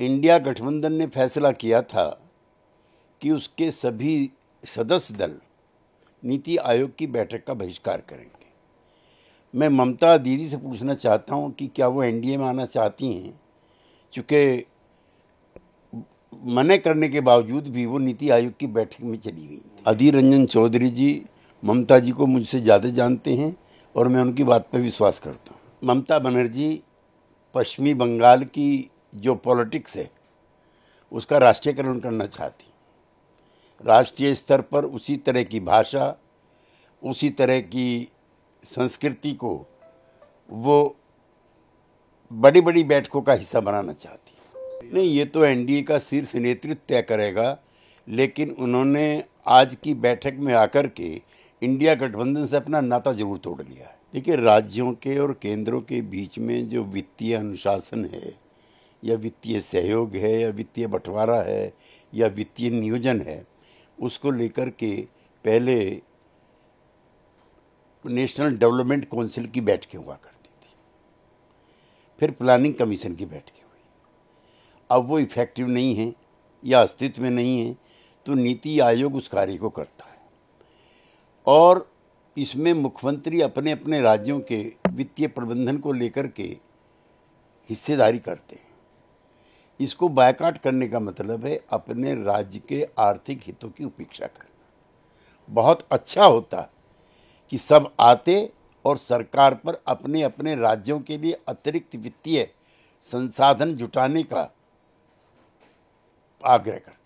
India गठबंधन ने फैसला किया था कि उसके सभी सदस्य दल नीति आयोग की बैठक का बहिष्कार करेंगे मैं ममता दीदी से पूछना चाहता हूँ कि क्या वो एनडीए में आना चाहती हैं चूँकि मने करने के बावजूद भी वो नीति आयोग की बैठक में चली गई अधीर रंजन चौधरी जी ममता जी को मुझसे ज़्यादा जानते हैं और मैं उनकी बात पर विश्वास करता हूँ ममता बनर्जी पश्चिमी बंगाल की जो पॉलिटिक्स है उसका राष्ट्रीयकरण करना चाहती राष्ट्रीय स्तर पर उसी तरह की भाषा उसी तरह की संस्कृति को वो बड़ी बड़ी बैठकों का हिस्सा बनाना चाहती नहीं ये तो एनडीए का शीर्ष नेतृत्व तय करेगा लेकिन उन्होंने आज की बैठक में आकर के इंडिया गठबंधन से अपना नाता जरूर तोड़ लिया है देखिए राज्यों के और केंद्रों के बीच में जो वित्तीय अनुशासन है या वित्तीय सहयोग है या वित्तीय बंटवारा है या वित्तीय नियोजन है उसको लेकर के पहले नेशनल डेवलपमेंट काउंसिल की बैठकें हुआ करती थी फिर प्लानिंग कमीशन की बैठकें हुई अब वो इफ़ेक्टिव नहीं है या अस्तित्व में नहीं है तो नीति आयोग उस कार्य को करता है और इसमें मुख्यमंत्री अपने अपने राज्यों के वित्तीय प्रबंधन को लेकर के हिस्सेदारी करते हैं इसको बायकाट करने का मतलब है अपने राज्य के आर्थिक हितों की उपेक्षा करना बहुत अच्छा होता कि सब आते और सरकार पर अपने अपने राज्यों के लिए अतिरिक्त वित्तीय संसाधन जुटाने का आग्रह कर